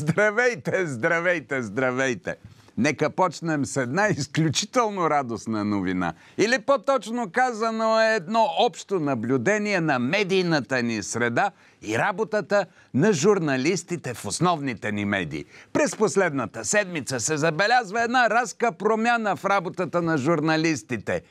Здравейте, здравейте, здравейте! Нека почнем с една изключително радостна новина. Или по-точно казано е едно общо наблюдение на медийната ни среда и работата на журналистите в основните ни медии. През последната седмица се забелязва една разка промяна в работата на журналистите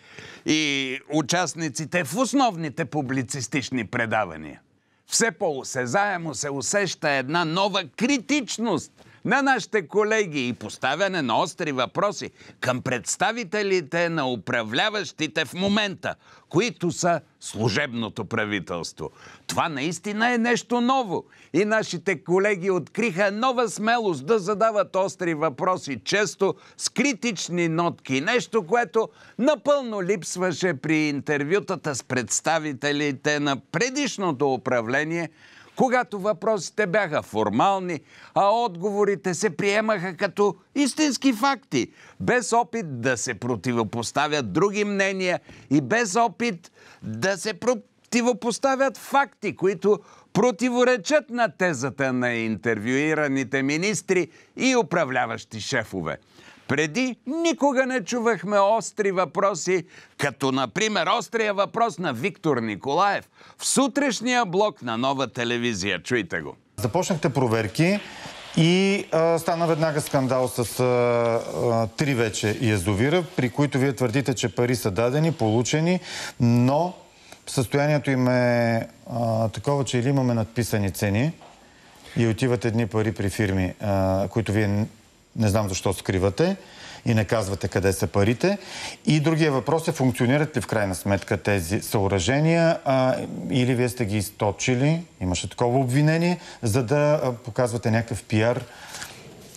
и участниците в основните публицистични предавания. Все по-осезаемо се усеща една нова критичност на нашите колеги и поставяне на остри въпроси към представителите на управляващите в момента, които са служебното правителство. Това наистина е нещо ново и нашите колеги откриха нова смелост да задават остри въпроси, често с критични нотки, нещо, което напълно липсваше при интервютата с представителите на предишното управление – когато въпросите бяха формални, а отговорите се приемаха като истински факти, без опит да се противопоставят други мнения и без опит да се противопоставят факти, които противоречат на тезата на интервюираните министри и управляващи шефове – преди никога не чувахме остри въпроси, като например острия въпрос на Виктор Николаев в сутрешния блок на нова телевизия. Чуйте го. Започнахте проверки и а, стана веднага скандал с а, а, три вече язовира, при които вие твърдите, че пари са дадени, получени, но състоянието им е а, такова, че или имаме надписани цени и отиват едни пари при фирми, а, които вие не знам защо скривате и не казвате къде са парите. И другия въпрос е, функционират ли в крайна сметка тези съоръжения а, или вие сте ги източили, имаше такова обвинение, за да показвате някакъв пиар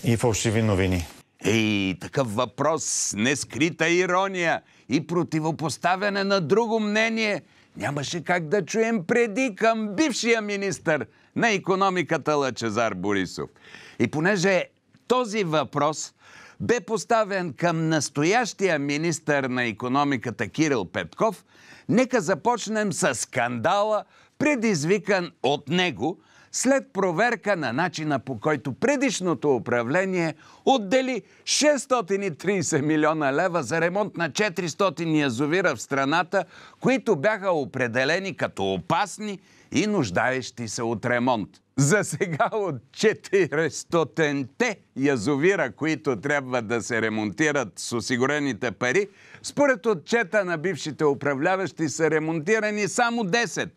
и фалшиви новини? Ей, такъв въпрос, нескрита ирония и противопоставяне на друго мнение нямаше как да чуем преди към бившия министър на економиката Лъчезар Борисов. И понеже този въпрос бе поставен към настоящия министър на економиката Кирил Петков. Нека започнем с скандала, предизвикан от него – след проверка на начина по който предишното управление отдели 630 милиона лева за ремонт на 400 язовира в страната, които бяха определени като опасни и нуждаещи се от ремонт. За сега от 400-те язовира, които трябва да се ремонтират с осигурените пари, според отчета на бившите управляващи са ремонтирани само 10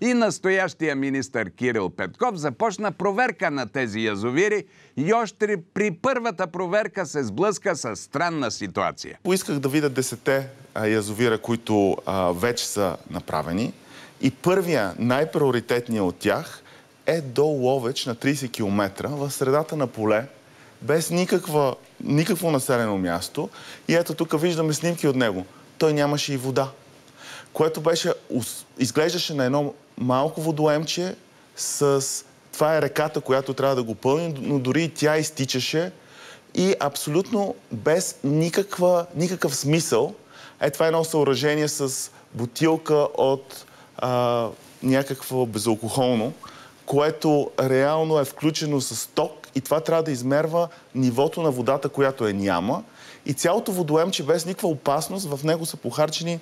и настоящия министър Кирил Петков започна проверка на тези язовири и още при първата проверка се сблъска с странна ситуация. Поисках да видя десете язовира, които а, вече са направени и първия, най-приоритетният от тях е до Ловеч на 30 км в средата на поле, без никаква, никакво населено място. И ето тук виждаме снимки от него. Той нямаше и вода. Което беше, изглеждаше на едно малко водоемче с... Това е реката, която трябва да го пълни, но дори и тя изтичаше и абсолютно без никаква, никакъв смисъл. Е, това е едно съоръжение с бутилка от а, някакво безалкохолно, което реално е включено с ток и това трябва да измерва нивото на водата, която е няма. И цялото водоемче без никаква опасност, в него са похарчени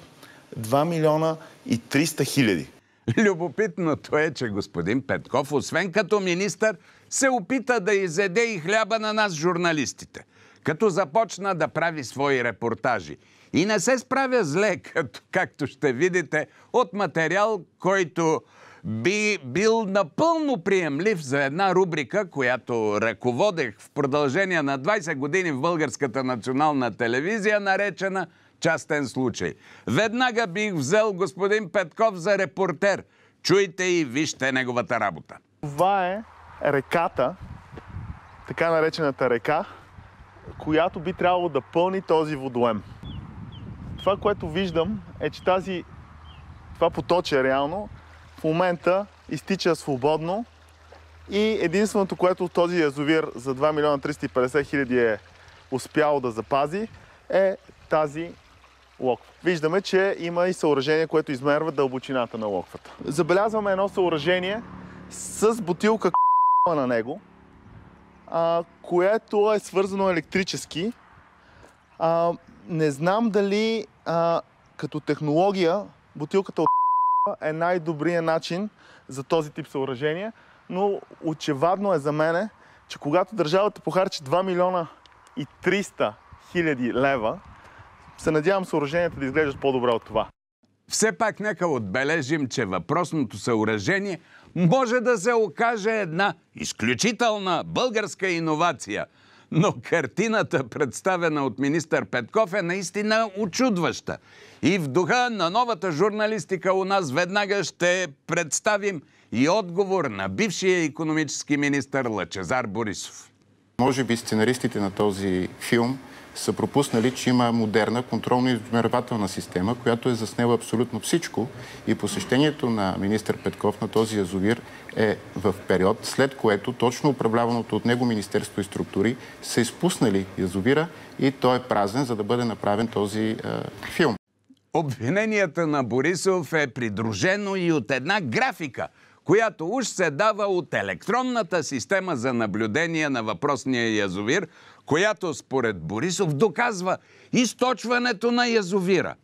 2 милиона и 300 хиляди. Любопитното е, че господин Петков, освен като министър, се опита да изеде и хляба на нас, журналистите, като започна да прави свои репортажи – и не се справя зле, като, както ще видите, от материал, който би бил напълно приемлив за една рубрика, която ръководех в продължение на 20 години в Българската национална телевизия, наречена частен случай. Веднага бих взел господин Петков за репортер. Чуйте и вижте неговата работа. Това е реката, така наречената река, която би трябвало да пълни този водоем това, което виждам, е, че тази, това поточе реално, в момента изтича свободно и единственото, което този язовир за 2 милиона 350 хиляди е успял да запази, е тази локва. Виждаме, че има и съоръжение, което измерва дълбочината на локвата. Забелязваме едно съоръжение с бутилка на него, което е свързано електрически не знам дали а, като технология бутилката от е най-добрият начин за този тип съоръжение, но очевадно е за мене, че когато държавата похарчи 2 милиона и 300 хиляди лева, се надявам съоръженията да изглеждат по-добре от това. Все пак нека отбележим, че въпросното съоръжение може да се окаже една изключителна българска иновация – но картината, представена от министър Петков, е наистина очудваща. И в духа на новата журналистика у нас веднага ще представим и отговор на бившия економически министър Лъчезар Борисов. Може би сценаристите на този филм – са пропуснали, че има модерна контролно-измервателна система, която е заснела абсолютно всичко и посещението на министър Петков на този язовир е в период, след което точно управляваното от него Министерство и структури са изпуснали язовира и той е празен, за да бъде направен този е, филм. Обвиненията на Борисов е придружено и от една графика, която уж се дава от електронната система за наблюдение на въпросния язовир – която според Борисов доказва източването на язовира.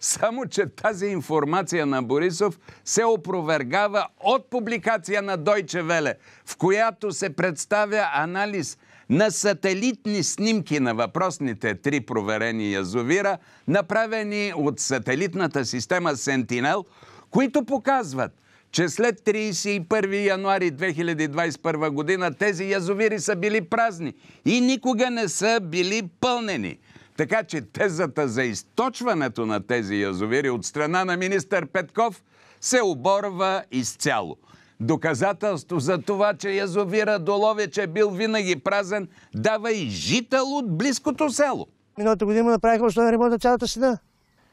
Само, че тази информация на Борисов се опровергава от публикация на Дойче Веле, в която се представя анализ на сателитни снимки на въпросните три проверени язовира, направени от сателитната система Sentinel, които показват – че след 31 януари 2021 година тези язовири са били празни и никога не са били пълнени. Така че тезата за източването на тези язовири от страна на министър Петков се оборва изцяло. Доказателство за това, че язовира Доловеч е бил винаги празен, дава и жител от близкото село. Миналата година направиха основен ремонт на цялата седа.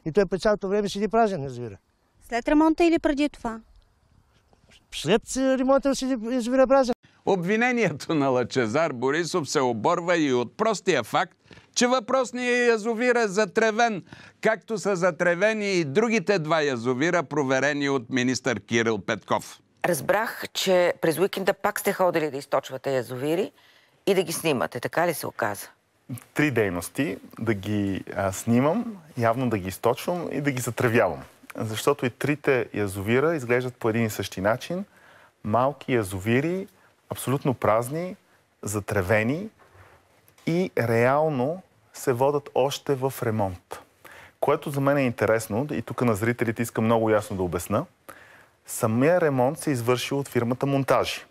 И той по цялото време седи празен язовира. След ремонта или преди това? след ремонта си извинообразя. Обвинението на Лачезар Борисов се оборва и от простия факт, че въпросният язовир е затревен, както са затревени и другите два язовира, проверени от министър Кирил Петков. Разбрах, че през уикенда пак сте ходили да източвате язовири и да ги снимате. Така ли се оказа? Три дейности. Да ги а, снимам, явно да ги източвам и да ги затревявам защото и трите язовира изглеждат по един и същи начин. Малки язовири, абсолютно празни, затревени и реално се водат още в ремонт. Което за мен е интересно, и тук на зрителите искам много ясно да обясна, самия ремонт се извършил от фирмата Монтажи.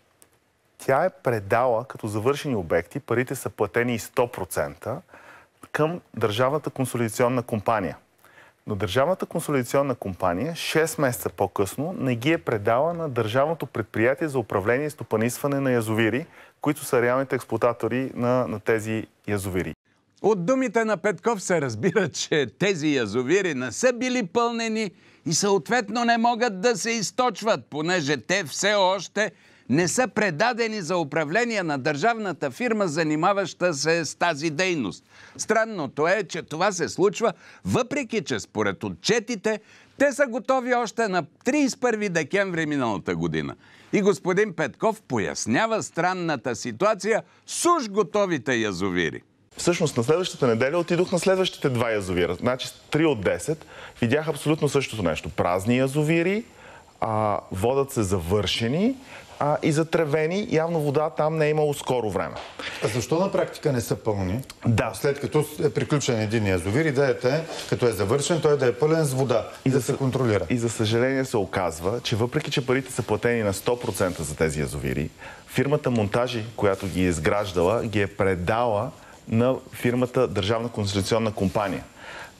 Тя е предала като завършени обекти, парите са платени 100% към Държавната консолидационна компания. Но Държавната консолидационна компания 6 месеца по-късно не ги е предала на Държавното предприятие за управление и стопанисване на язовири, които са реалните експлуататори на, на тези язовири. От думите на Петков се разбира, че тези язовири не са били пълнени и съответно не могат да се източват, понеже те все още не са предадени за управление на държавната фирма, занимаваща се с тази дейност. Странното е, че това се случва, въпреки че според отчетите те са готови още на 31 декември миналата година. И господин Петков пояснява странната ситуация с уж готовите язовири. Всъщност на следващата неделя отидох на следващите два язовира. Значи 3 от 10 видях абсолютно същото нещо. Празни язовири, а, водът се завършени, а, и затревени. Явно вода там не е имало скоро време. А защо на практика не са пълни? Да. След като е приключен един язовир, идеята е, като е завършен, той да е пълен с вода и да, да се контролира. И за съжаление се оказва, че въпреки, че парите са платени на 100% за тези язовири, фирмата Монтажи, която ги е изграждала, ги е предала на фирмата Държавна консолидационна компания.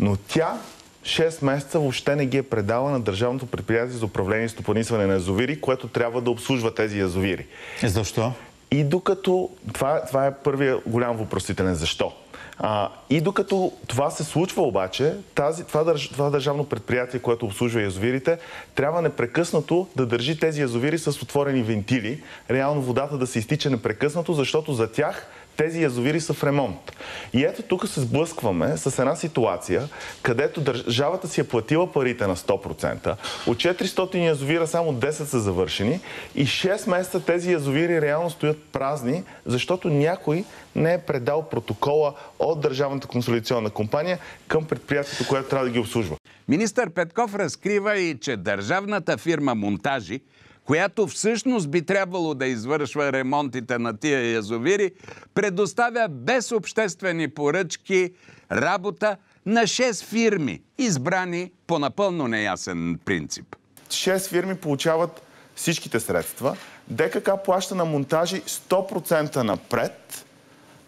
Но тя 6 месеца въобще не ги е предала на Държавното предприятие за управление и стопанисване на язовири, което трябва да обслужва тези язовири. Е, защо? И докато... Това, това е първия голям въпросителен. Защо? А, и докато това се случва обаче, тази, това, държ, това държавно предприятие, което обслужва язовирите, трябва непрекъснато да държи тези язовири с отворени вентили, реално водата да се изтича непрекъснато, защото за тях тези язовири са в ремонт. И ето тук се сблъскваме с една ситуация, където държавата си е платила парите на 100%, от 400 язовира само 10 са завършени и 6 месеца тези язовири реално стоят празни, защото някой не е предал протокола от Държавната консолидационна компания към предприятието, което трябва да ги обслужва. Министър Петков разкрива и, че държавната фирма Монтажи – която всъщност би трябвало да извършва ремонтите на тия язовири, предоставя без обществени поръчки работа на 6 фирми, избрани по напълно неясен принцип. 6 фирми получават всичките средства. ДКК плаща на монтажи 100% напред,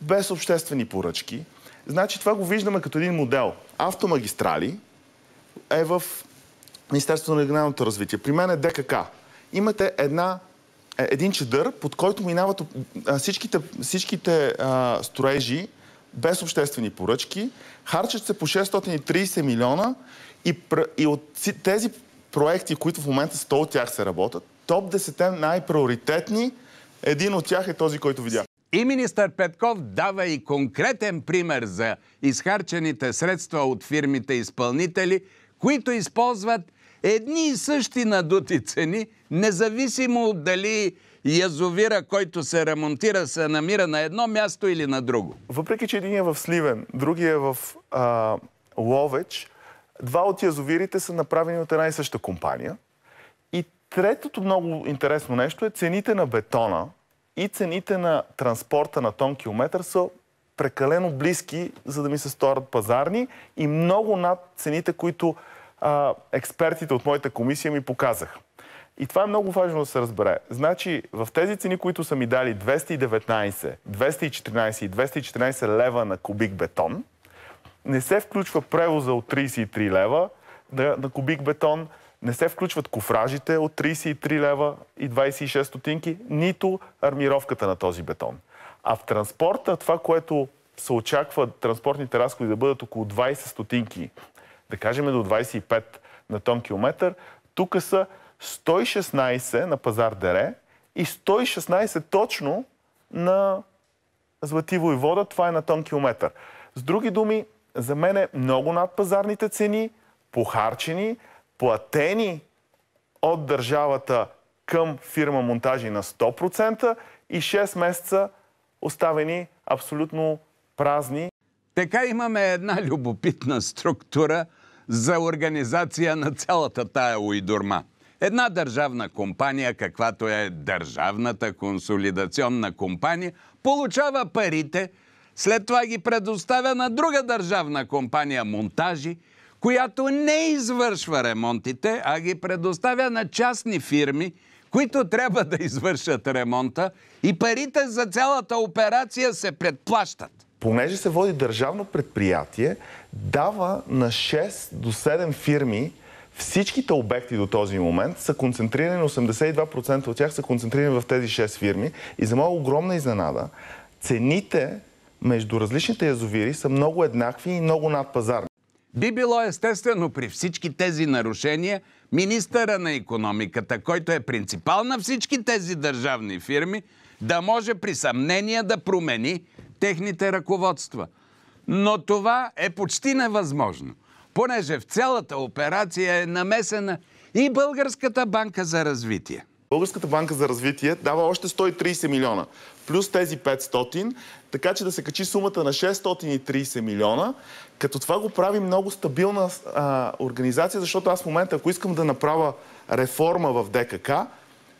без обществени поръчки. Значи това го виждаме като един модел. Автомагистрали е в Министерството на регионалното развитие. При мен е ДКК имате една, е, един чедър, под който минават всичките, всичките а, строежи без обществени поръчки, харчат се по 630 милиона и, и от тези проекти, които в момента 100 от тях се работят, топ 10 най-приоритетни, един от тях е този, който видях. И министър Петков дава и конкретен пример за изхарчените средства от фирмите изпълнители, които използват едни и същи надути цени Независимо дали язовира, който се ремонтира, се намира на едно място или на друго. Въпреки, че един е в Сливен, другия е в а, Ловеч, два от язовирите са направени от една и съща компания. И третото много интересно нещо е цените на бетона и цените на транспорта на тон километър са прекалено близки, за да ми се сторят пазарни и много над цените, които а, експертите от моята комисия ми показаха. И това е много важно да се разбере. Значи, в тези цени, които са ми дали 219, 214 и 214 лева на кубик бетон, не се включва превоза от 33 лева на, на кубик бетон, не се включват кофражите от 33 лева и 26 стотинки, нито армировката на този бетон. А в транспорта, това, което се очаква транспортните разходи да бъдат около 20 стотинки, да кажем до 25 на тон километър, тук са 116 на пазар Дере и 116 точно на Злативо и вода. Това е на тон километър. С други думи, за мен е много над пазарните цени, похарчени, платени от държавата към фирма Монтажи на 100% и 6 месеца оставени абсолютно празни. Така имаме една любопитна структура за организация на цялата тая уйдурма. Една държавна компания, каквато е Държавната консолидационна компания, получава парите, след това ги предоставя на друга държавна компания Монтажи, която не извършва ремонтите, а ги предоставя на частни фирми, които трябва да извършат ремонта и парите за цялата операция се предплащат. Понеже се води държавно предприятие, дава на 6 до 7 фирми Всичките обекти до този момент са концентрирани, 82% от тях са концентрирани в тези 6 фирми и за моя огромна изненада, цените между различните язовири са много еднакви и много надпазарни. Би било естествено при всички тези нарушения министъра на економиката, който е принципал на всички тези държавни фирми, да може при съмнение да промени техните ръководства. Но това е почти невъзможно понеже в цялата операция е намесена и Българската банка за развитие. Българската банка за развитие дава още 130 милиона, плюс тези 500, така че да се качи сумата на 630 милиона, като това го прави много стабилна а, организация, защото аз в момента, ако искам да направя реформа в ДКК,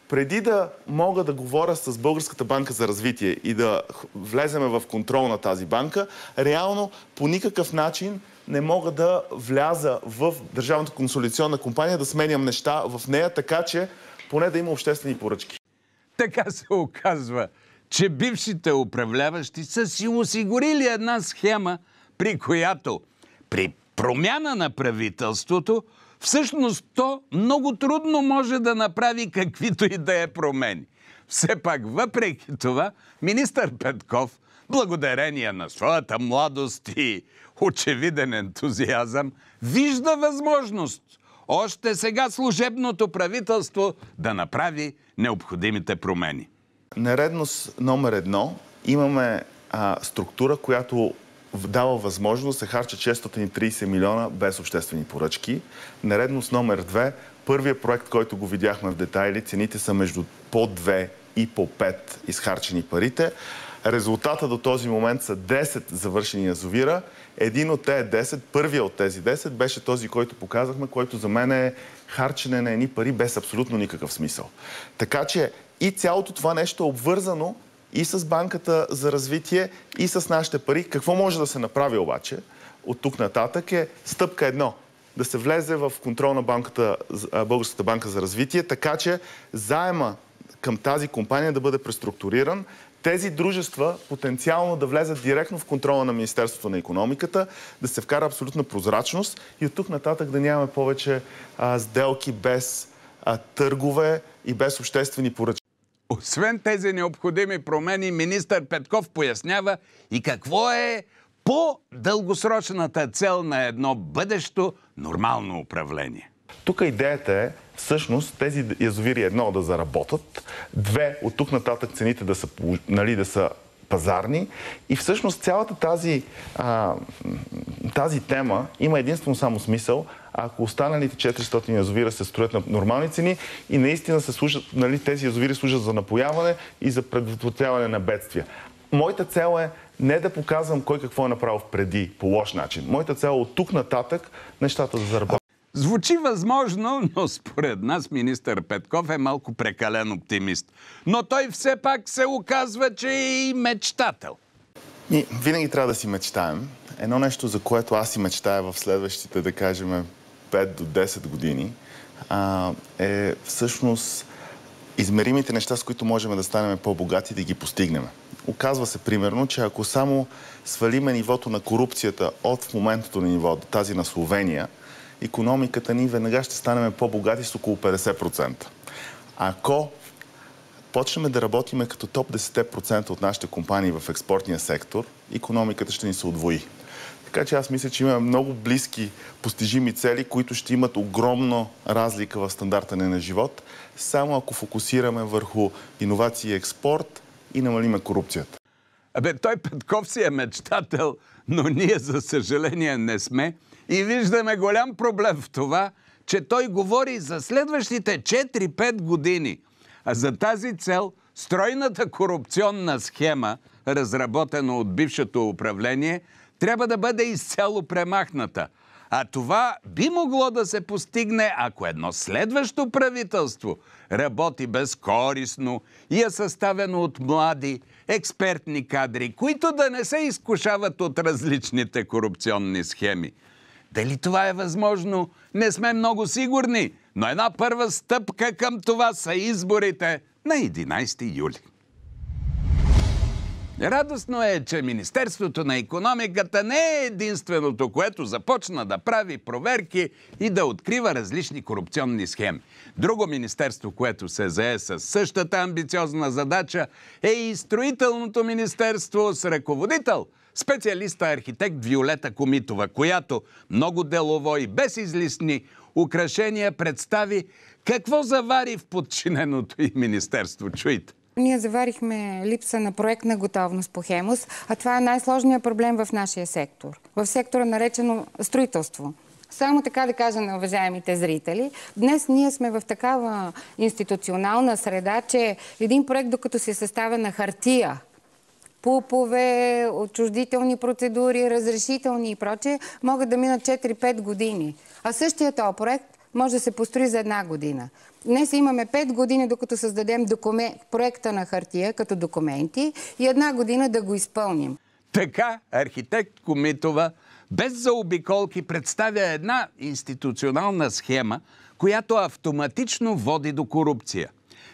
преди да мога да говоря с Българската банка за развитие и да влеземе в контрол на тази банка, реално по никакъв начин не мога да вляза в Държавната консолиционна компания, да сменям неща в нея, така че поне да има обществени поръчки. Така се оказва, че бившите управляващи са си осигурили една схема, при която при промяна на правителството, всъщност то много трудно може да направи каквито и да е промени. Все пак, въпреки това, министър Петков, благодарение на своята младост и очевиден ентузиазъм, вижда възможност още сега служебното правителство да направи необходимите промени. Наредност номер едно. Имаме а, структура, която дава възможност да се харча 630 милиона без обществени поръчки. Наредност номер две. Първият проект, който го видяхме в детайли, цените са между по 2 и по 5 изхарчени парите. Резултата до този момент са 10 завършени язовира един от тези 10, първия от тези 10, беше този, който показахме, който за мен е харчене на едни пари без абсолютно никакъв смисъл. Така че и цялото това нещо е обвързано и с банката за развитие, и с нашите пари. Какво може да се направи обаче от тук нататък е стъпка едно – да се влезе в контрол на банката, Българската банка за развитие, така че заема към тази компания да бъде преструктуриран, тези дружества потенциално да влезат директно в контрола на Министерството на економиката, да се вкара абсолютна прозрачност и от тук нататък да нямаме повече а, сделки без а, търгове и без обществени поръчки. Освен тези необходими промени, министър Петков пояснява и какво е по-дългосрочната цел на едно бъдещо нормално управление. Тук идеята е всъщност тези язовири едно да заработят, две от тук нататък цените да са, нали, да са пазарни. И всъщност цялата тази, а, тази тема има единствено само смисъл, ако останалите 400 язовира се строят на нормални цени и наистина се служат, нали, тези язовири служат за напояване и за предотвратяване на бедствия. Моята цел е не да показвам кой какво е направил преди по лош начин. Моята цел е от тук нататък нещата да заработят. Звучи възможно, но според нас министър Петков е малко прекален оптимист. Но той все пак се оказва, че е и мечтател. И винаги трябва да си мечтаем. Едно нещо, за което аз си мечтая в следващите, да кажем, 5 до 10 години, а, е всъщност измеримите неща, с които можем да станем по-богати, да ги постигнем. Оказва се примерно, че ако само свалиме нивото на корупцията от моментното на ниво до тази на Словения – економиката ни веднага ще станем по-богати с около 50%. Ако почнем да работиме като топ 10% от нашите компании в експортния сектор, економиката ще ни се отвои. Така че аз мисля, че имаме много близки постижими цели, които ще имат огромна разлика в стандарта на живот, само ако фокусираме върху иновации и експорт и намалиме корупцията. Абе, той Петков си е мечтател, но ние, за съжаление, не сме. И виждаме голям проблем в това, че той говори за следващите 4-5 години. А за тази цел стройната корупционна схема, разработена от бившето управление, трябва да бъде изцяло премахната. А това би могло да се постигне, ако едно следващо правителство работи безкорисно и е съставено от млади, експертни кадри, които да не се изкушават от различните корупционни схеми. Дали това е възможно? Не сме много сигурни, но една първа стъпка към това са изборите на 11 юли. Радостно е, че Министерството на економиката не е единственото, което започна да прави проверки и да открива различни корупционни схеми. Друго министерство, което се зае с същата амбициозна задача, е и Строителното министерство с ръководител – специалиста архитект Виолета Комитова, която много делово и без излисни украшения представи какво завари в подчиненото и министерство. Чуйте. Ние заварихме липса на проектна готовност по Хемус, а това е най-сложният проблем в нашия сектор. В сектора наречено строителство. Само така да кажа на уважаемите зрители, днес ние сме в такава институционална среда, че един проект, докато се съставя на хартия, пупове, отчуждителни процедури, разрешителни и прочее, могат да минат 4-5 години. А същия този проект може да се построи за една година. Днес имаме 5 години, докато създадем проекта на хартия като документи и една година да го изпълним. Така архитект Комитова без заобиколки представя една институционална схема, която автоматично води до корупция.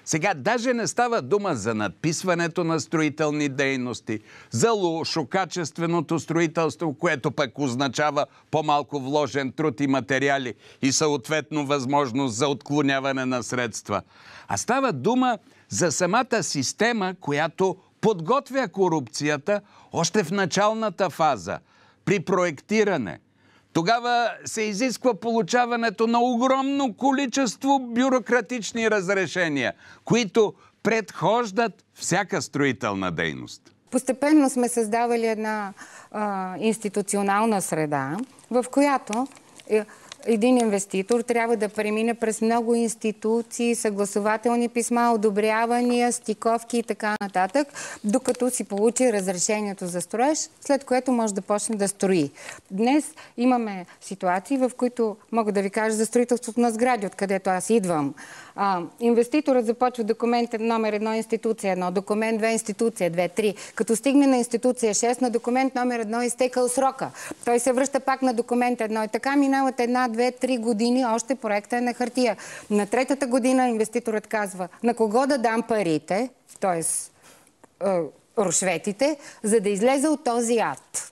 Сега даже не става дума за надписването на строителни дейности, за лошокачественото строителство, което пък означава по-малко вложен труд и материали и съответно възможност за отклоняване на средства. А става дума за самата система, която подготвя корупцията още в началната фаза, при проектиране – тогава се изисква получаването на огромно количество бюрократични разрешения, които предхождат всяка строителна дейност. Постепенно сме създавали една а, институционална среда, в която е, един инвеститор трябва да премине през много институции, съгласователни писма, одобрявания, стиковки и така нататък, докато си получи разрешението за строеж, след което може да почне да строи. Днес имаме ситуации, в които мога да ви кажа за строителството на сгради, откъдето аз идвам а, инвеститорът започва документ номер едно институция едно, документ 2 институция две три. Като стигне на институция 6, на документ номер едно е изтекал срока. Той се връща пак на документ едно и така минават една, две, три години, още проекта е на хартия. На третата година инвеститорът казва на кого да дам парите, т.е. рушветите, за да излезе от този ад.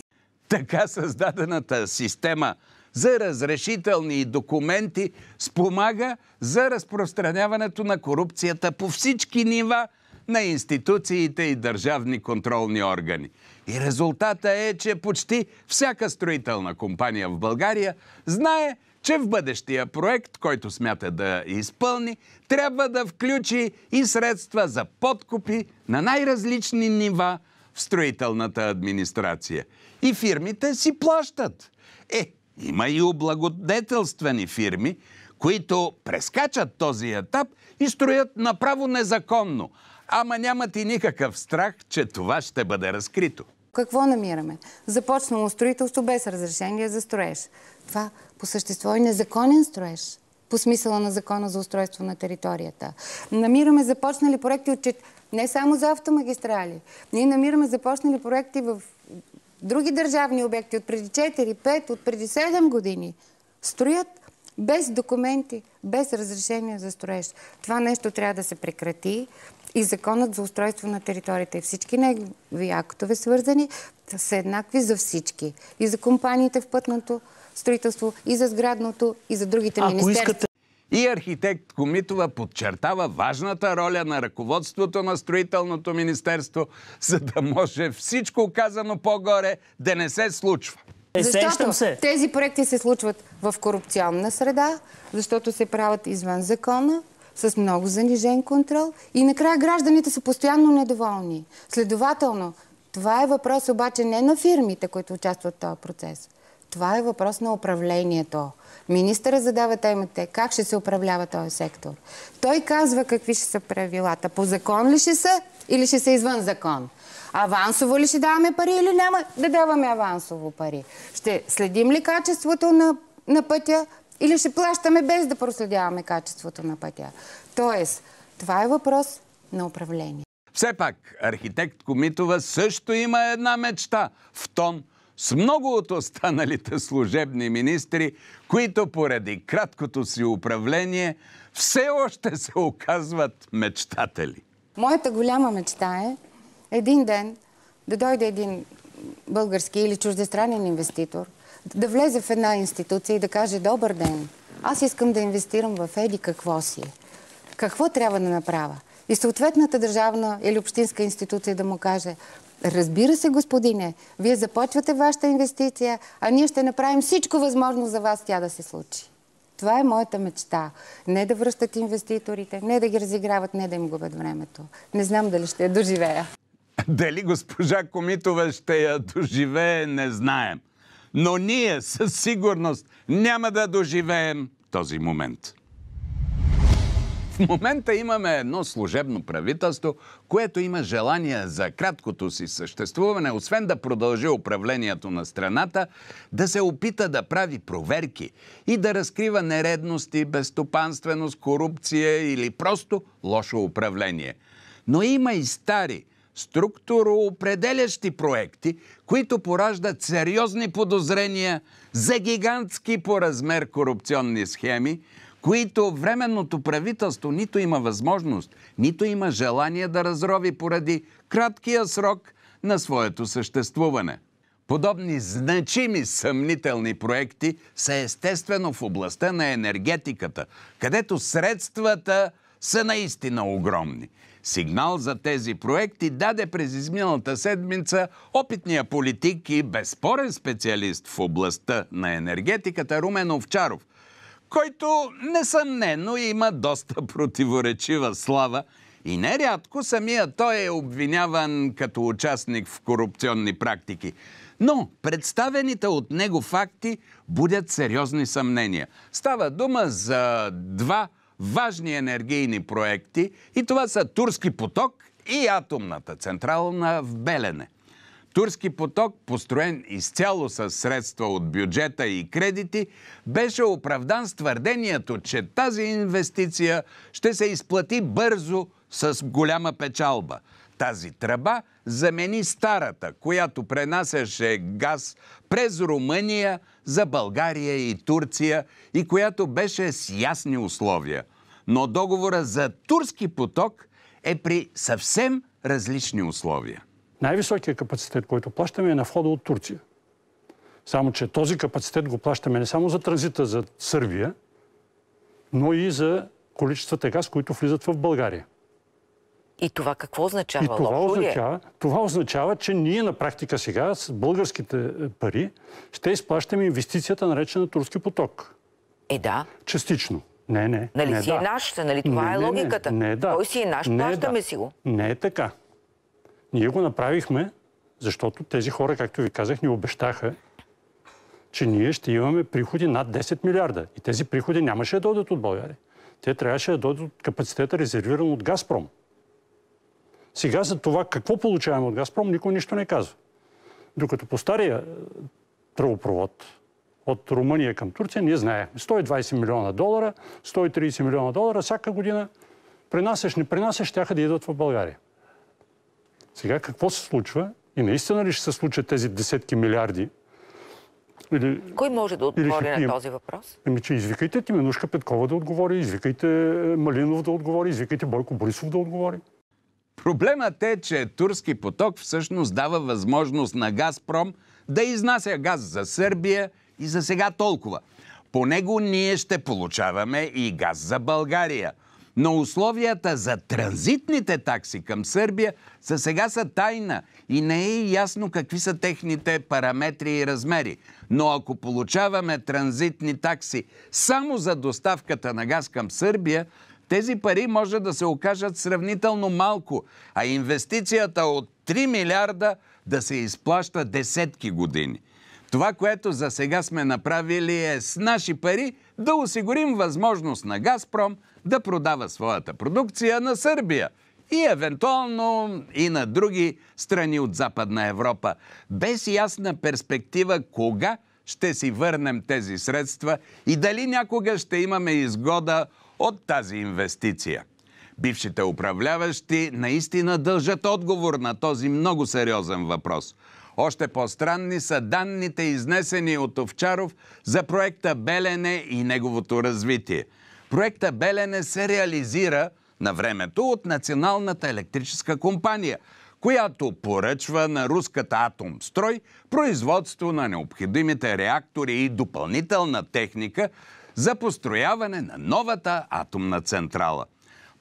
Така създадената система – за разрешителни документи спомага за разпространяването на корупцията по всички нива на институциите и държавни контролни органи. И резултата е, че почти всяка строителна компания в България знае, че в бъдещия проект, който смята да изпълни, трябва да включи и средства за подкупи на най-различни нива в строителната администрация. И фирмите си плащат. Е, има и облагодетелствени фирми, които прескачат този етап и строят направо незаконно. Ама нямат и никакъв страх, че това ще бъде разкрито. Какво намираме? Започнало строителство без разрешение за строеж. Това по същество е незаконен строеж по смисъла на закона за устройство на територията. Намираме започнали проекти от не само за автомагистрали. Ние намираме започнали проекти в други държавни обекти от преди 4, 5, от преди 7 години строят без документи, без разрешение за строеж. Това нещо трябва да се прекрати и законът за устройство на територията и всички негови актове свързани са еднакви за всички. И за компаниите в пътното строителство, и за сградното, и за другите министерства. И архитект Комитова подчертава важната роля на ръководството на строителното министерство, за да може всичко казано по-горе да не се случва. Е, защото се. тези проекти се случват в корупционна среда, защото се правят извън закона, с много занижен контрол и накрая гражданите са постоянно недоволни. Следователно, това е въпрос обаче не на фирмите, които участват в този процес. Това е въпрос на управлението. Министъра задава темата как ще се управлява този сектор. Той казва какви ще са правилата. По закон ли ще са или ще са извън закон? Авансово ли ще даваме пари или няма да даваме авансово пари? Ще следим ли качеството на, на пътя или ще плащаме без да проследяваме качеството на пътя? Тоест, това е въпрос на управление. Все пак, архитект Комитова също има една мечта в тон – с много от останалите служебни министри, които поради краткото си управление все още се оказват мечтатели. Моята голяма мечта е един ден да дойде един български или чуждестранен инвеститор, да влезе в една институция и да каже «Добър ден, аз искам да инвестирам в Еди какво си е. Какво трябва да направя?» И съответната държавна или общинска институция да му каже Разбира се, господине, вие започвате вашата инвестиция, а ние ще направим всичко възможно за вас тя да се случи. Това е моята мечта. Не да връщат инвеститорите, не да ги разиграват, не да им губят времето. Не знам дали ще я доживея. Дали госпожа Комитова ще я доживее, не знаем. Но ние със сигурност няма да доживеем този момент момента имаме едно служебно правителство, което има желание за краткото си съществуване, освен да продължи управлението на страната, да се опита да прави проверки и да разкрива нередности, безстопанственост, корупция или просто лошо управление. Но има и стари, структуроопределящи проекти, които пораждат сериозни подозрения за гигантски по размер корупционни схеми – които временното правителство нито има възможност, нито има желание да разрови поради краткия срок на своето съществуване. Подобни значими съмнителни проекти са естествено в областта на енергетиката, където средствата са наистина огромни. Сигнал за тези проекти даде през изминалата седмица опитния политик и безспорен специалист в областта на енергетиката Румен Овчаров – който несъмнено има доста противоречива слава и нерядко самия той е обвиняван като участник в корупционни практики. Но представените от него факти будят сериозни съмнения. Става дума за два важни енергийни проекти и това са Турски поток и атомната централна в Белене. Турски поток, построен изцяло с средства от бюджета и кредити, беше оправдан с твърдението, че тази инвестиция ще се изплати бързо с голяма печалба. Тази тръба замени старата, която пренасяше газ през Румъния за България и Турция и която беше с ясни условия. Но договора за турски поток е при съвсем различни условия най високия капацитет, който плащаме е на входа от Турция. Само, че този капацитет го плащаме не само за транзита за Сърбия, но и за количествата газ, които влизат в България. И това какво означава? И това е? означава, това означава, че ние на практика сега с българските е, пари ще изплащаме инвестицията, наречена Турски поток. Е, да. Частично. Не, не. Нали не, си да. е наш, нали това не, е логиката? Не, не, да. Той си е наш, не, плащаме да. си го. Не е така. Ние го направихме, защото тези хора, както ви казах, ни обещаха, че ние ще имаме приходи над 10 милиарда. И тези приходи нямаше да дойдат от България. Те трябваше да дойдат от капацитета, резервиран от Газпром. Сега за това какво получаваме от Газпром, никой нищо не казва. Докато по стария е, тръбопровод от Румъния към Турция, ние знаехме 120 милиона долара, 130 милиона долара всяка година, принасяш, не принасяш, тяха да идват в България. Сега какво се случва и наистина ли ще се случат тези десетки милиарди? Или, Кой може да отговори на този въпрос? Ами, че извикайте Тименушка Петкова да отговори, извикайте е, Малинов да отговори, извикайте Бойко Борисов да отговори. Проблемът е, че турски поток всъщност дава възможност на Газпром да изнася газ за Сърбия и за сега толкова. По него ние ще получаваме и газ за България но условията за транзитните такси към Сърбия за сега са тайна и не е ясно какви са техните параметри и размери. Но ако получаваме транзитни такси само за доставката на газ към Сърбия, тези пари може да се окажат сравнително малко, а инвестицията от 3 милиарда да се изплаща десетки години. Това, което за сега сме направили е с наши пари да осигурим възможност на Газпром – да продава своята продукция на Сърбия и евентуално и на други страни от Западна Европа, без ясна перспектива кога ще си върнем тези средства и дали някога ще имаме изгода от тази инвестиция. Бившите управляващи наистина дължат отговор на този много сериозен въпрос. Още по-странни са данните, изнесени от Овчаров за проекта Белене и неговото развитие – Проекта Белене се реализира на времето от Националната електрическа компания, която поръчва на руската Атомстрой производство на необходимите реактори и допълнителна техника за построяване на новата атомна централа.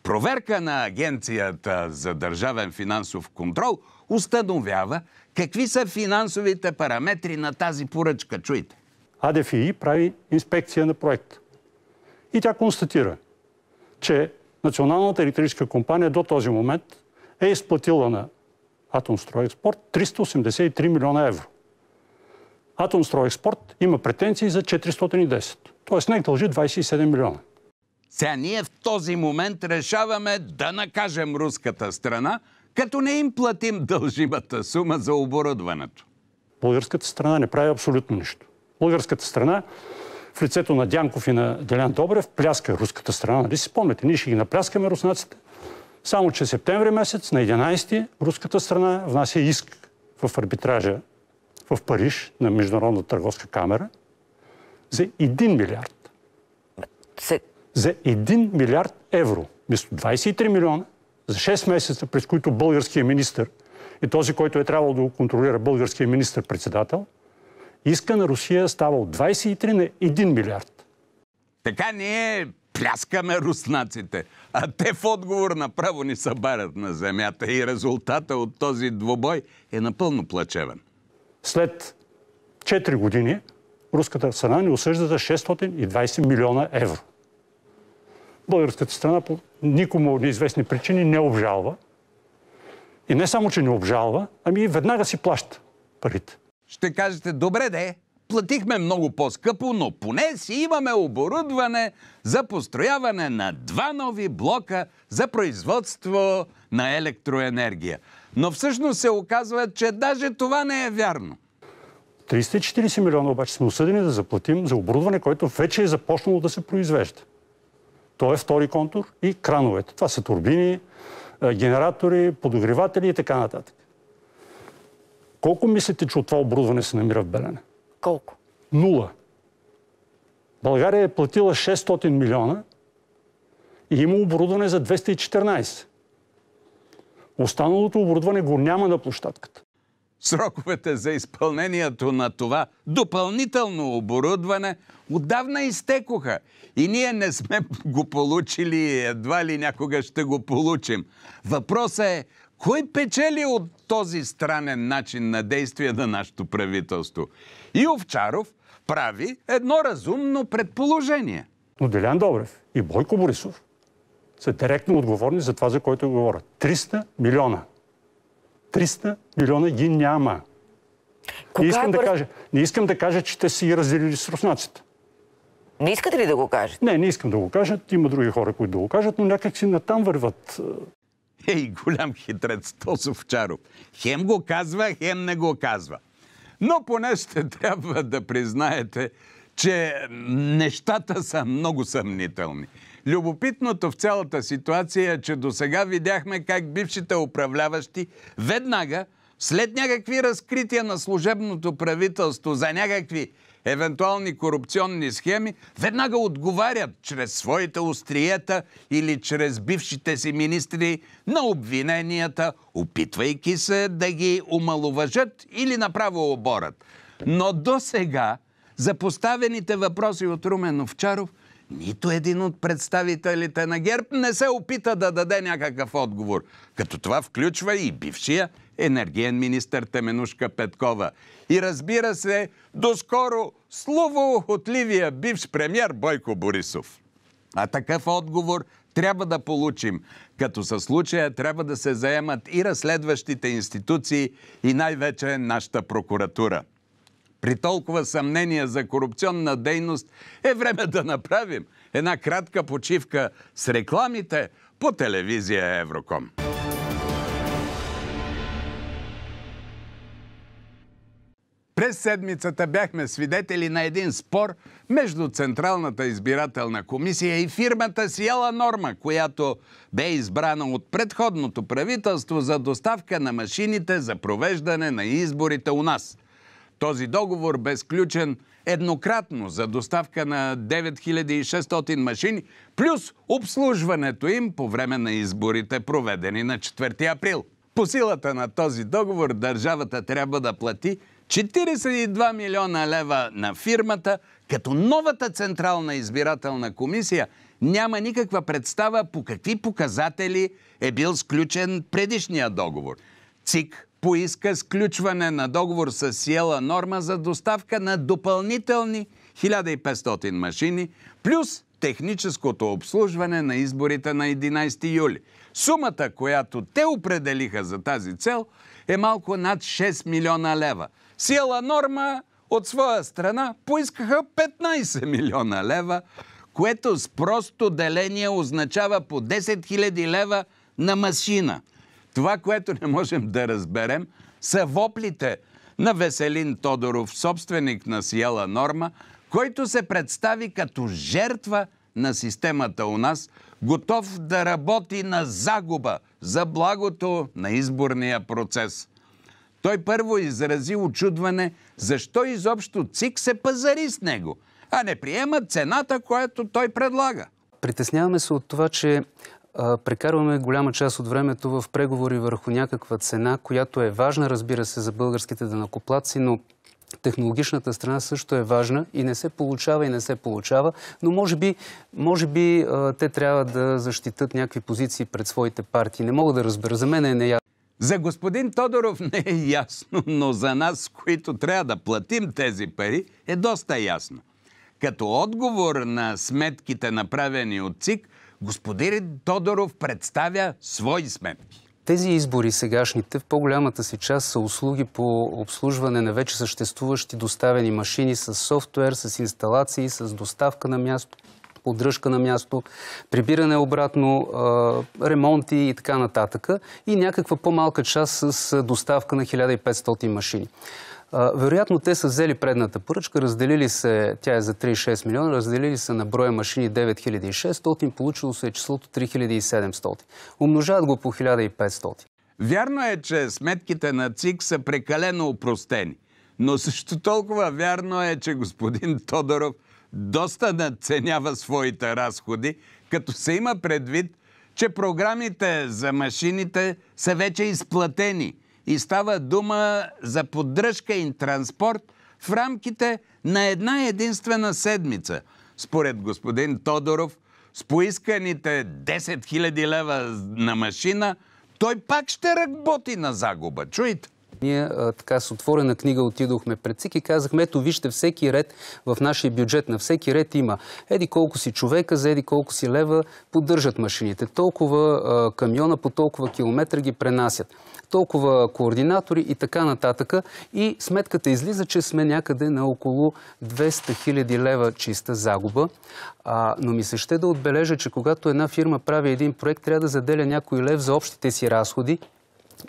Проверка на Агенцията за държавен финансов контрол установява какви са финансовите параметри на тази поръчка. Чуйте. АДФИ прави инспекция на проекта. И тя констатира, че Националната електрическа компания до този момент е изплатила на Атомстроекспорт 383 милиона евро. експорт има претенции за 410. Тоест не дължи 27 милиона. Сега ние в този момент решаваме да накажем руската страна, като не им платим дължимата сума за оборудването. Българската страна не прави абсолютно нищо. Българската страна в лицето на Дянков и на Делян Добрев пляска руската страна. Нали си спомняте? Ние ще ги напляскаме руснаците. Само, че септември месец на 11 руската страна внася иск в арбитража в Париж на Международна търговска камера за 1 милиард. За 1 милиард евро. Вместо 23 милиона за 6 месеца, през които българския министр и този, който е трябвало да контролира българския министр-председател – иска на Русия става от 23 на 1 милиард. Така не е пляскаме руснаците, а те в отговор направо ни събарят на земята и резултата от този двобой е напълно плачевен. След 4 години руската страна ни осъжда за 620 милиона евро. Българската страна по никому неизвестни причини не обжалва. И не само, че не обжалва, ами веднага си плаща парите. Ще кажете, добре де, платихме много по-скъпо, но поне си имаме оборудване за построяване на два нови блока за производство на електроенергия. Но всъщност се оказва, че даже това не е вярно. 340 милиона обаче сме осъдени да заплатим за оборудване, което вече е започнало да се произвежда. То е втори контур и крановете. Това са турбини, генератори, подогреватели и така нататък. Колко мислите, че от това оборудване се намира в Белене? Колко? Нула. България е платила 600 милиона и има оборудване за 214. Останалото оборудване го няма на площадката. Сроковете за изпълнението на това допълнително оборудване отдавна изтекоха и ние не сме го получили едва ли някога ще го получим. Въпросът е кой печели от този странен начин на действие на нашето правителство? И Овчаров прави едно разумно предположение. Но Делян Добрев и Бойко Борисов са директно отговорни за това, за което говорят. 300 милиона. 300 милиона ги няма. Кога не, искам е... да кажа, не искам да кажа, че те са ги разделили с руснаците. Не искате ли да го кажете? Не, не искам да го кажат. Има други хора, които да го кажат, но някак си натам върват и голям хитрец Тосов Чаров. Хем го казва, хем не го казва. Но поне ще трябва да признаете, че нещата са много съмнителни. Любопитното в цялата ситуация е, че до сега видяхме как бившите управляващи веднага, след някакви разкрития на служебното правителство за някакви евентуални корупционни схеми, веднага отговарят чрез своите остриета или чрез бившите си министри на обвиненията, опитвайки се да ги омалуважат или направо оборат. Но до сега за поставените въпроси от Румен Овчаров нито един от представителите на ГЕРБ не се опита да даде някакъв отговор. Като това включва и бившия енергиен министър Теменушка Петкова. И разбира се, доскоро словоохотливия бивш премьер Бойко Борисов. А такъв отговор трябва да получим, като със случая трябва да се заемат и разследващите институции и най-вече нашата прокуратура. При толкова съмнения за корупционна дейност е време да направим една кратка почивка с рекламите по телевизия Евроком. През седмицата бяхме свидетели на един спор между Централната избирателна комисия и фирмата Сиела Норма, която бе избрана от предходното правителство за доставка на машините за провеждане на изборите у нас. Този договор бе сключен еднократно за доставка на 9600 машини, плюс обслужването им по време на изборите, проведени на 4 април. По силата на този договор държавата трябва да плати 42 милиона лева на фирмата, като новата Централна избирателна комисия няма никаква представа по какви показатели е бил сключен предишния договор. ЦИК поиска сключване на договор с Сиела Норма за доставка на допълнителни 1500 машини, плюс техническото обслужване на изборите на 11 юли. Сумата, която те определиха за тази цел, е малко над 6 милиона лева – Сила Норма от своя страна поискаха 15 милиона лева, което с просто деление означава по 10 000 лева на машина. Това, което не можем да разберем, са воплите на Веселин Тодоров, собственик на Сиела Норма, който се представи като жертва на системата у нас, готов да работи на загуба за благото на изборния процес. Той първо изрази очудване, защо изобщо ЦИК се пазари с него, а не приема цената, която той предлага. Притесняваме се от това, че а, прекарваме голяма част от времето в преговори върху някаква цена, която е важна, разбира се, за българските данакоплаци, но технологичната страна също е важна и не се получава и не се получава, но може би, може би а, те трябва да защитат някакви позиции пред своите партии. Не мога да разбера. За мен е неясно. За господин Тодоров не е ясно, но за нас, които трябва да платим тези пари, е доста ясно. Като отговор на сметките, направени от ЦИК, господин Тодоров представя свои сметки. Тези избори сегашните в по-голямата си част са услуги по обслужване на вече съществуващи доставени машини с софтуер, с инсталации, с доставка на място поддръжка на място, прибиране обратно, ремонти и така нататък. И някаква по-малка част с доставка на 1500 машини. Вероятно те са взели предната поръчка, разделили се, тя е за 36 милиона, разделили се на броя машини 9600, получило се е числото 3700. Умножават го по 1500. Вярно е, че сметките на ЦИК са прекалено упростени, но също толкова вярно е, че господин Тодоров – доста надценява своите разходи, като се има предвид, че програмите за машините са вече изплатени и става дума за поддръжка и транспорт в рамките на една единствена седмица. Според господин Тодоров, с поисканите 10 000 лева на машина, той пак ще работи на загуба. Чуйте! Ние а, така с отворена книга отидохме пред ЦИК и казахме, ето вижте всеки ред в нашия бюджет, на всеки ред има еди колко си човека, за еди колко си лева поддържат машините, толкова а, камиона по толкова километра ги пренасят толкова координатори и така нататък. И сметката излиза, че сме някъде на около 200 000 лева чиста загуба. А, но ми се ще да отбележа, че когато една фирма прави един проект, трябва да заделя някой лев за общите си разходи,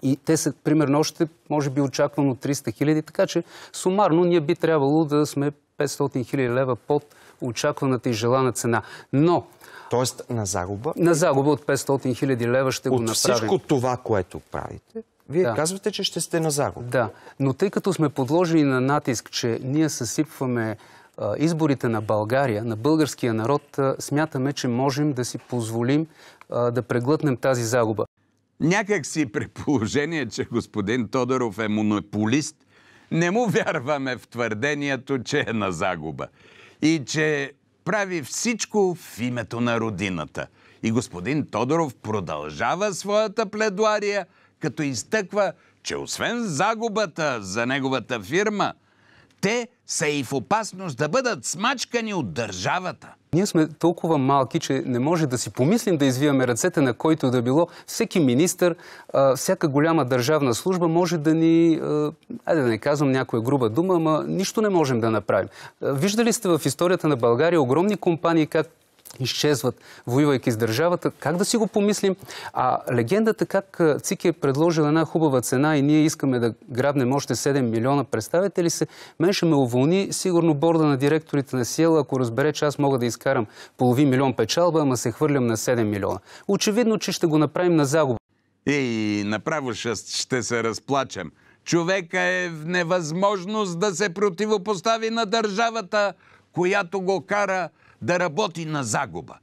и те са примерно още, може би, очаквано 300 хиляди, така че сумарно ние би трябвало да сме 500 хиляди лева под очакваната и желана цена. Но... Тоест на загуба? На загуба от 500 хиляди лева ще от го направим. От всичко това, което правите, вие да. казвате, че ще сте на загуба. Да, но тъй като сме подложени на натиск, че ние съсипваме а, изборите на България, на българския народ, а, смятаме, че можем да си позволим а, да преглътнем тази загуба. Някак си при положение, че господин Тодоров е монополист, не му вярваме в твърдението, че е на загуба и че прави всичко в името на родината. И господин Тодоров продължава своята пледуария, като изтъква, че освен загубата за неговата фирма, те са и в опасност да бъдат смачкани от държавата. Ние сме толкова малки, че не може да си помислим да извиваме ръцете на който да било. Всеки министр, всяка голяма държавна служба може да ни... Айде да не казвам някоя груба дума, ама нищо не можем да направим. Виждали сте в историята на България огромни компании как изчезват, воювайки с държавата. Как да си го помислим? А легендата как ЦИК е предложил една хубава цена и ние искаме да грабнем още 7 милиона представители се, мен ще ме уволни сигурно борда на директорите на Сиела, ако разбере, че аз мога да изкарам половин милион печалба, ама се хвърлям на 7 милиона. Очевидно, че ще го направим на загуба. И направо ще, ще се разплачем. Човека е в невъзможност да се противопостави на държавата, която го кара да работи на загуба.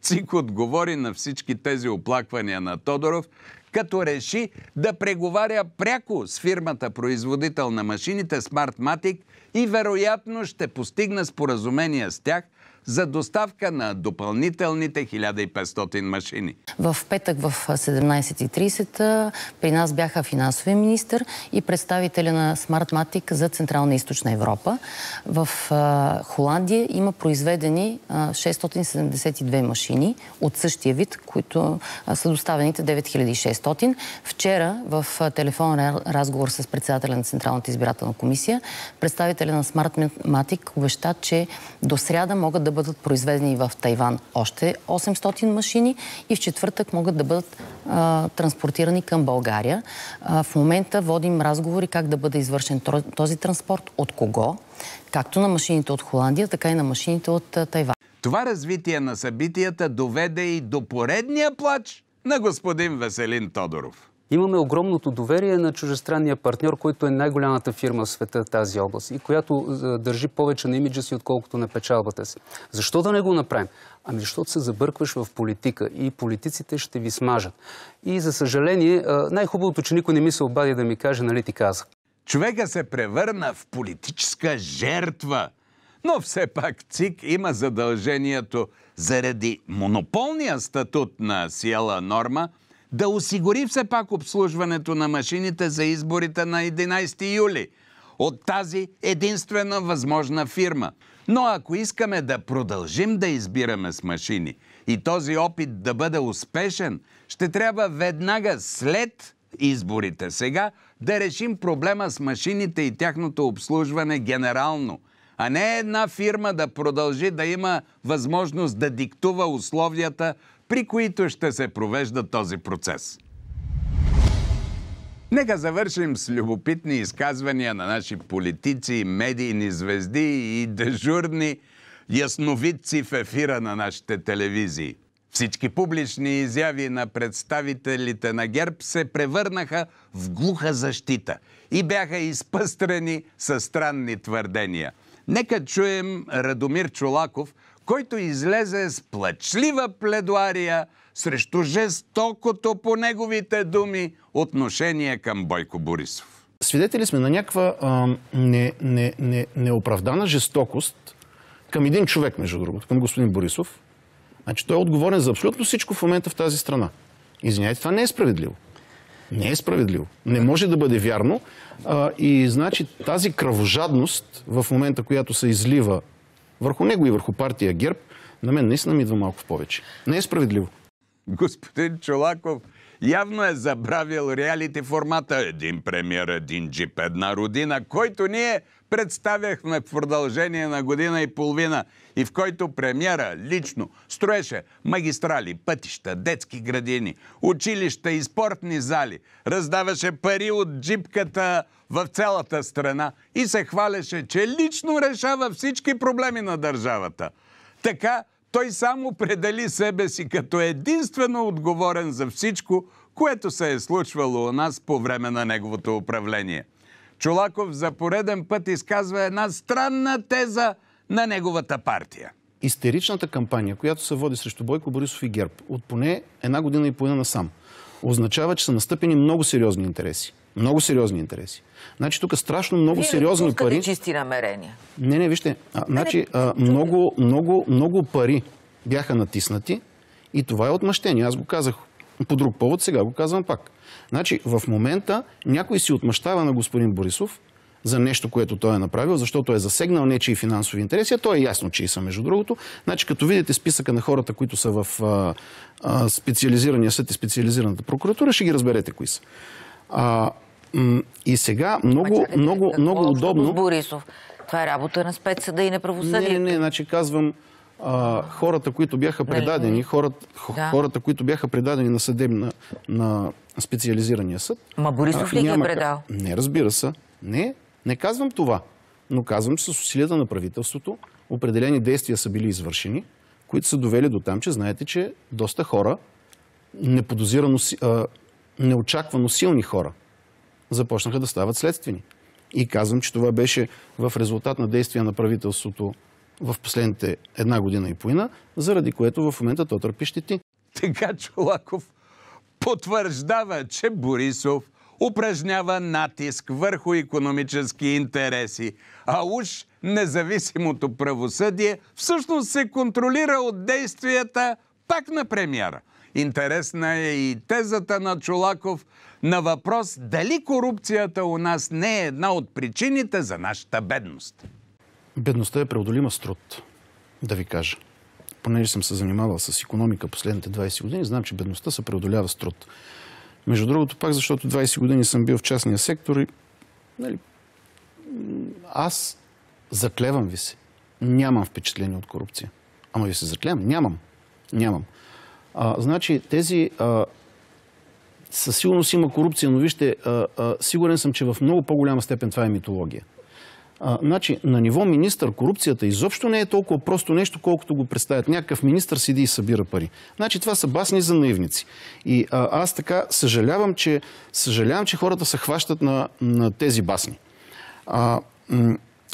ЦИК отговори на всички тези оплаквания на Тодоров, като реши да преговаря пряко с фирмата производител на машините Smartmatic и вероятно ще постигне споразумение с тях, за доставка на допълнителните 1500 машини. В петък в 17.30 при нас бяха финансови министр и представителя на Smartmatic за Централна и Източна Европа. В Холандия има произведени 672 машини от същия вид, които са доставените 9600. Вчера в телефонен разговор с председателя на Централната избирателна комисия, представителя на Smartmatic обеща, че до сряда могат да бъдат произведени в Тайван още 800 машини и в четвъртък могат да бъдат а, транспортирани към България. А, в момента водим разговори как да бъде извършен този транспорт, от кого, както на машините от Холандия, така и на машините от а, Тайван. Това развитие на събитията доведе и до поредния плач на господин Веселин Тодоров имаме огромното доверие на чужестранния партньор, който е най-голямата фирма в света тази област и която е, държи повече на имиджа си, отколкото на печалбата си. Защо да не го направим? Ами защото се забъркваш в политика и политиците ще ви смажат. И за съжаление, е, най-хубавото, че никой не ми се обади да ми каже, нали ти казах. Човека се превърна в политическа жертва. Но все пак ЦИК има задължението заради монополния статут на Сиела Норма – да осигури все пак обслужването на машините за изборите на 11 юли от тази единствена възможна фирма. Но ако искаме да продължим да избираме с машини и този опит да бъде успешен, ще трябва веднага след изборите сега да решим проблема с машините и тяхното обслужване генерално – а не една фирма да продължи да има възможност да диктува условията при които ще се провежда този процес. Нека завършим с любопитни изказвания на наши политици, медийни звезди и дежурни ясновидци в ефира на нашите телевизии. Всички публични изяви на представителите на ГЕРБ се превърнаха в глуха защита и бяха изпъстрени със странни твърдения. Нека чуем Радомир Чолаков, който излезе с плачлива пледуария срещу жестокото по неговите думи отношение към Бойко Борисов. Свидетели сме на някаква не, не, не, неоправдана жестокост към един човек, между другото, към господин Борисов. Значи той е отговорен за абсолютно всичко в момента в тази страна. Извинявайте, това не е справедливо. Не е справедливо. Не може да бъде вярно. А, и значи тази кръвожадност в момента, която се излива върху него и върху партия ГЕРБ, на мен наистина ми идва малко повече. Не е справедливо. Господин Чолаков, Явно е забравил реалити формата Един премьер, един джип, една родина, който ние представяхме в продължение на година и половина и в който премьера лично строеше магистрали, пътища, детски градини, училища и спортни зали, раздаваше пари от джипката в цялата страна и се хвалеше, че лично решава всички проблеми на държавата. Така той само предали себе си като единствено отговорен за всичко, което се е случвало у нас по време на неговото управление. Чолаков за пореден път изказва една странна теза на неговата партия. Истеричната кампания, която се води срещу Бойко Борисов и ГЕРБ от поне една година и половина насам, означава, че са настъпени много сериозни интереси. Много сериозни интереси. Значи тук страшно много Вие сериозни не пари. чисти намерения. Не, не, вижте. А, значи а, много, много, много пари бяха натиснати и това е отмъщение. Аз го казах по друг повод, сега го казвам пак. Значи в момента някой си отмъщава на господин Борисов за нещо, което той е направил, защото е засегнал нечии финансови интереси, а то е ясно, че и са, между другото. Значи, като видите списъка на хората, които са в а, а, специализирания съд и специализираната прокуратура, ще ги разберете кои са. А, и сега много, Мачакайте, е, много, какво много удобно... Борисов? Това е работа на спецсъда и на правосъдието. Не, не, значи казвам а, хората, които бяха нали? предадени, хората, да. хората, които бяха предадени на съдебна, на специализирания съд. Ма Борисов а, ли ги е предал? Не, разбира се. Не, не казвам това. Но казвам, че с усилията на правителството определени действия са били извършени, които са довели до там, че знаете, че доста хора неподозирано неочаквано силни хора започнаха да стават следствени. И казвам, че това беше в резултат на действия на правителството в последните една година и поина, заради което в момента то търпи щети. Така Чолаков потвърждава, че Борисов упражнява натиск върху економически интереси, а уж независимото правосъдие всъщност се контролира от действията пак на премиера – Интересна е и тезата на Чулаков на въпрос дали корупцията у нас не е една от причините за нашата бедност. Бедността е преодолима с труд, да ви кажа. Понеже съм се занимавал с економика последните 20 години, знам, че бедността се преодолява с труд. Между другото, пак защото 20 години съм бил в частния сектор и нали, аз заклевам ви се. Нямам впечатление от корупция. Ама ви се заклевам? Нямам. Нямам. А, значи, тези а, със сигурност има корупция, но вижте, а, а, сигурен съм, че в много по-голяма степен това е митология. А, значи, на ниво министър корупцията изобщо не е толкова просто нещо, колкото го представят. Някакъв министър сиди и събира пари. Значи, това са басни за наивници. И а, аз така съжалявам, че, съжалявам, че хората се хващат на, на тези басни. А,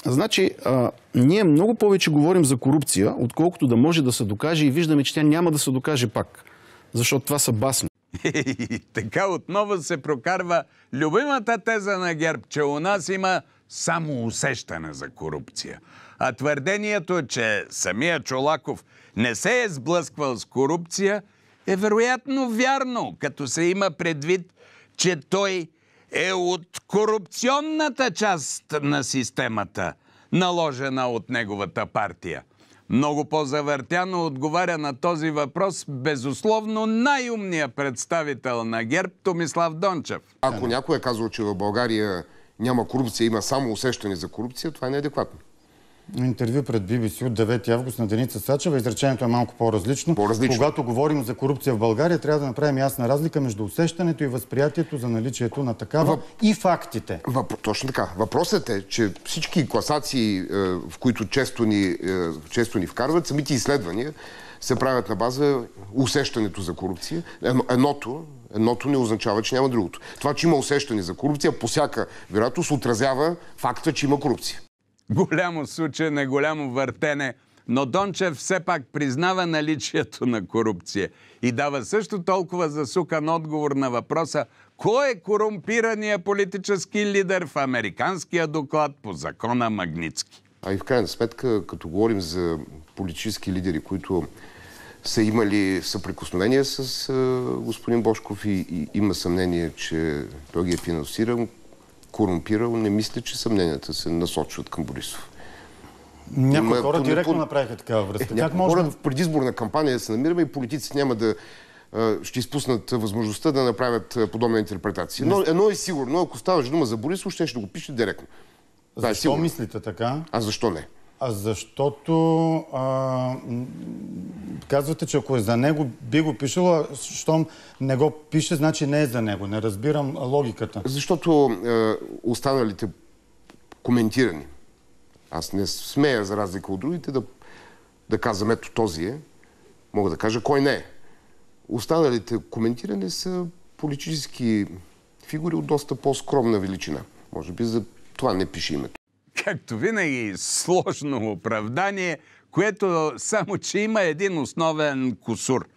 Значи, а, ние много повече говорим за корупция, отколкото да може да се докаже и виждаме, че тя няма да се докаже пак. Защото това са басни. така отново се прокарва любимата теза на ГЕРБ, че у нас има само усещане за корупция. А твърдението, че самия Чолаков не се е сблъсквал с корупция, е вероятно вярно, като се има предвид, че той е от корупционната част на системата, наложена от неговата партия. Много по-завъртяно отговаря на този въпрос безусловно най-умният представител на ГЕРБ Томислав Дончев. Ако някой е казал, че в България няма корупция, има само усещане за корупция, това е неадекватно интервю пред BBC от 9 август на Деница Сачева. Изречението е малко по-различно. по Когато говорим за корупция в България, трябва да направим ясна разлика между усещането и възприятието за наличието на такава Въп... и фактите. Въп... Точно така. Въпросът е, че всички класации, е, в които често ни, е, често ни вкарват, самите изследвания се правят на база усещането за корупция. Едно, едното, едното не означава, че няма другото. Това, че има усещане за корупция, по всяка вероятност отразява факта, че има корупция голямо случай на голямо въртене, но Дончев все пак признава наличието на корупция и дава също толкова засукан отговор на въпроса кой е корумпирания политически лидер в американския доклад по закона Магницки. А и в крайна сметка, като говорим за политически лидери, които са имали съприкосновение с господин Бошков и, и има съмнение, че той ги е финансиран корумпирал, не мисля, че съмненията се насочват към Борисов. Някои хора директно направиха такава връзка. Е, как може хора в предизборна кампания да се намираме и политиците няма да ще изпуснат възможността да направят подобна интерпретация. Но едно е сигурно, ако ставаш дума за Борисов, ще, ще го пише директно. Защо да, е мислите така? А защо не? А защото а, Казвате, че ако е за него, би го пишело, а щом не го пише, значи не е за него. Не разбирам логиката. Защото е, останалите коментирани. Аз не смея, за разлика от другите, да, да казвам ето този е. Мога да кажа кой не е. Останалите коментирани са политически фигури от доста по-скромна величина. Може би за това не пише името. Както винаги, сложно оправдание – което само, че има един основен кусур.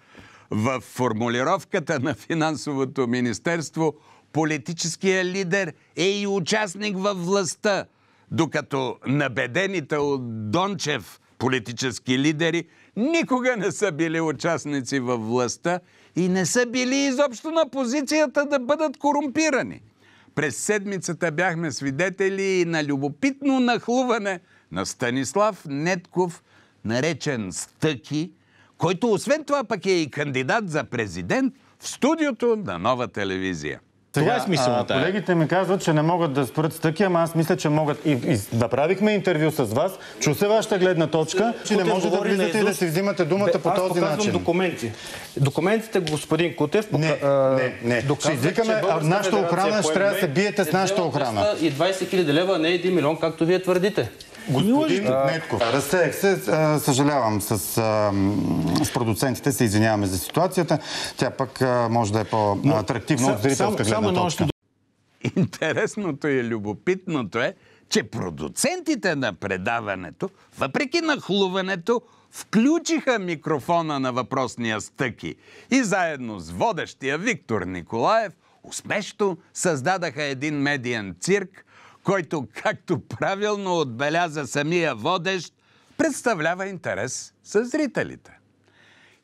В формулировката на финансовото министерство политическия лидер е и участник във властта, докато набедените от Дончев политически лидери никога не са били участници във властта и не са били изобщо на позицията да бъдат корумпирани. През седмицата бяхме свидетели и на любопитно нахлуване на Станислав Нетков наречен Стъки, който освен това пък е и кандидат за президент в студиото на нова телевизия. това е смисъл е. Колегите ми казват, че не могат да спрат стъки, ама аз мисля, че могат. И, и направихме интервю с вас, чу се вашата гледна точка, че не може да е влизате и да си взимате думата Бе, по този начин. Аз документи. Документите, господин Кутев, пока... не, не, не. ще извикаме нашата охрана, ще трябва да се биете с е, нашата охрана. И 20 000 лева, не 1 милион, както вие твърдите. Господин Метков, разсеях се. Съжалявам с, с продуцентите, се извиняваме за ситуацията. Тя пък може да е по-атрактивна от зрителска гледна точка. Интересното и любопитното е, че продуцентите на предаването, въпреки нахлуването, включиха микрофона на въпросния стъки и заедно с водещия Виктор Николаев успешно създадаха един медиен цирк – който, както правилно отбеляза самия водещ, представлява интерес с зрителите.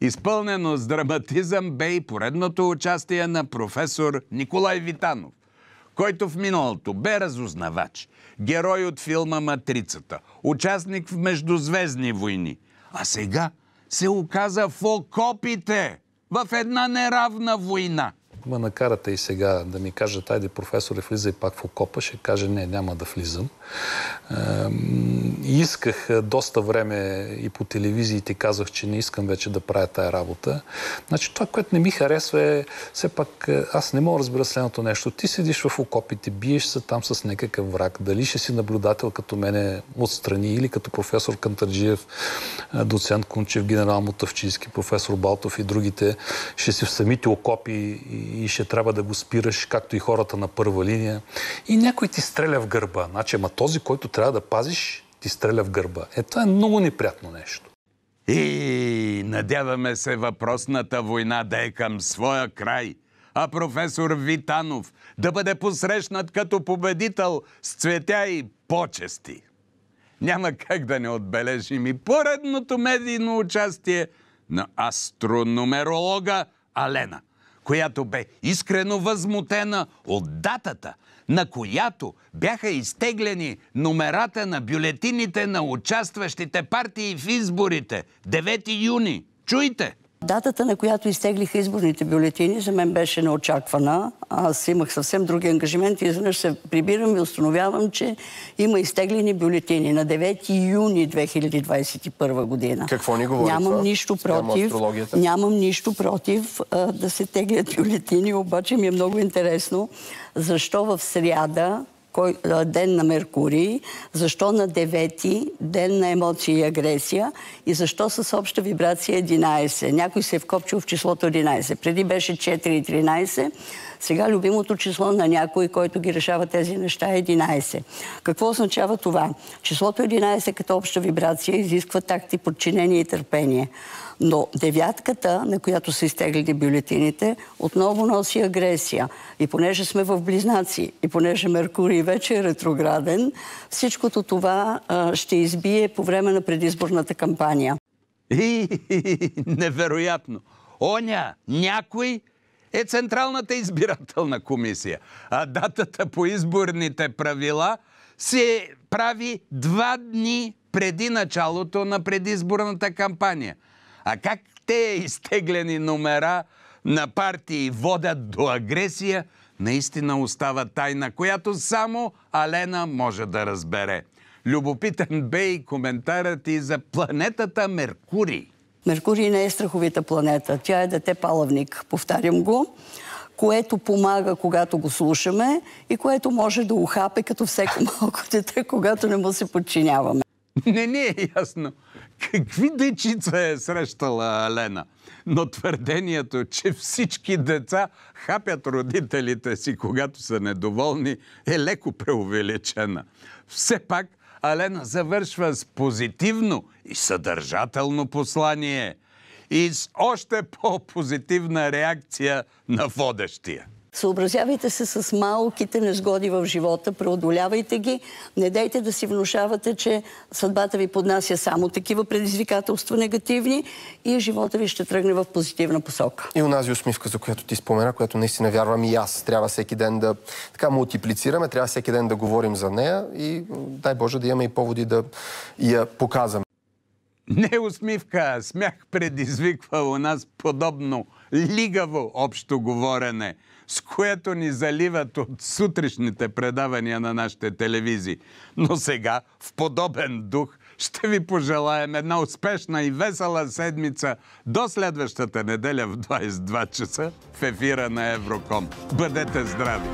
Изпълнено с драматизъм бе и поредното участие на професор Николай Витанов, който в миналото бе разузнавач, герой от филма Матрицата, участник в Междузвездни войни, а сега се оказа в окопите в една неравна война – ма накарате и сега да ми кажат, айде професоре, влизай пак в окопа, ще каже, не, няма да влизам. И Исках е, доста време и по телевизиите казах, че не искам вече да правя тая работа. Значи това, което не ми харесва е, все пак е, аз не мога да разбера следното нещо. Ти седиш в окопите, биеш се там с някакъв враг. Дали ще си наблюдател като мене отстрани или като професор Кантарджиев, е, доцент Кунчев, генерал Мутавчийски, професор Балтов и другите, ще си в самите окопи и ще трябва да го спираш, както и хората на първа линия. И някой ти стреля в гърба. Значи, ама този, който трябва да пазиш, ти стреля в гърба. Е, това е много неприятно нещо. И надяваме се въпросната война да е към своя край, а професор Витанов да бъде посрещнат като победител с цветя и почести. Няма как да не отбележим и поредното медийно участие на астрономеролога Алена която бе искрено възмутена от датата, на която бяха изтеглени номерата на бюлетините на участващите партии в изборите 9 юни. Чуйте! Датата, на която изтеглиха изборните бюлетини, за мен беше неочаквана. Аз имах съвсем други ангажименти. Изведнъж се прибирам и установявам, че има изтеглени бюлетини на 9 юни 2021 година. Какво ни говори Нямам това? нищо против. Нямам нищо против а, да се теглят бюлетини, обаче ми е много интересно защо в сряда кой, ден на Меркурий, защо на 9 ден на емоции и агресия и защо с обща вибрация 11. Някой се е вкопчил в числото 11. Преди беше 4 и 13, сега любимото число на някой, който ги решава тези неща е 11. Какво означава това? Числото 11 като обща вибрация изисква такти, подчинение и търпение. Но девятката, на която са изтеглили бюлетините, отново носи агресия. И понеже сме в близнаци, и понеже Меркурий вече е ретрограден, всичкото това а, ще избие по време на предизборната кампания. И, невероятно! Оня, някой е Централната избирателна комисия, а датата по изборните правила се прави два дни преди началото на предизборната кампания – а как те изтеглени номера на партии водят до агресия, наистина остава тайна, която само Алена може да разбере. Любопитен бе и коментарът и за планетата Меркурий. Меркурий не е страховита планета. Тя е дете палавник, повтарям го, което помага, когато го слушаме и което може да ухапе като всеко малко дете, когато не му се подчиняваме. Не, не е ясно какви дечица е срещала Лена. Но твърдението, че всички деца хапят родителите си, когато са недоволни, е леко преувеличена. Все пак Алена завършва с позитивно и съдържателно послание и с още по-позитивна реакция на водещия. Съобразявайте се с малките незгоди в живота, преодолявайте ги, не дайте да си внушавате, че съдбата ви поднася само такива предизвикателства негативни и живота ви ще тръгне в позитивна посока. И унази е усмивка, за която ти спомена, която наистина вярвам и аз. Трябва всеки ден да така мултиплицираме, трябва всеки ден да говорим за нея и дай Боже да имаме и поводи да я показваме. Не усмивка, смях предизвиква у нас подобно лигаво общо говорене с което ни заливат от сутрешните предавания на нашите телевизии. Но сега, в подобен дух, ще ви пожелаем една успешна и весела седмица до следващата неделя в 22 часа в ефира на Евроком. Бъдете здрави!